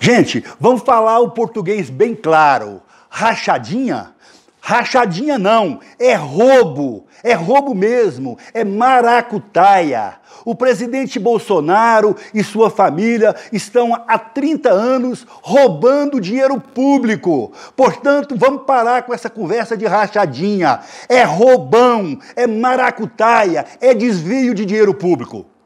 Gente, vamos falar o português bem claro. Rachadinha? Rachadinha não, é roubo, é roubo mesmo, é maracutaia. O presidente Bolsonaro e sua família estão há 30 anos roubando dinheiro público. Portanto, vamos parar com essa conversa de rachadinha. É roubão, é maracutaia, é desvio de dinheiro público.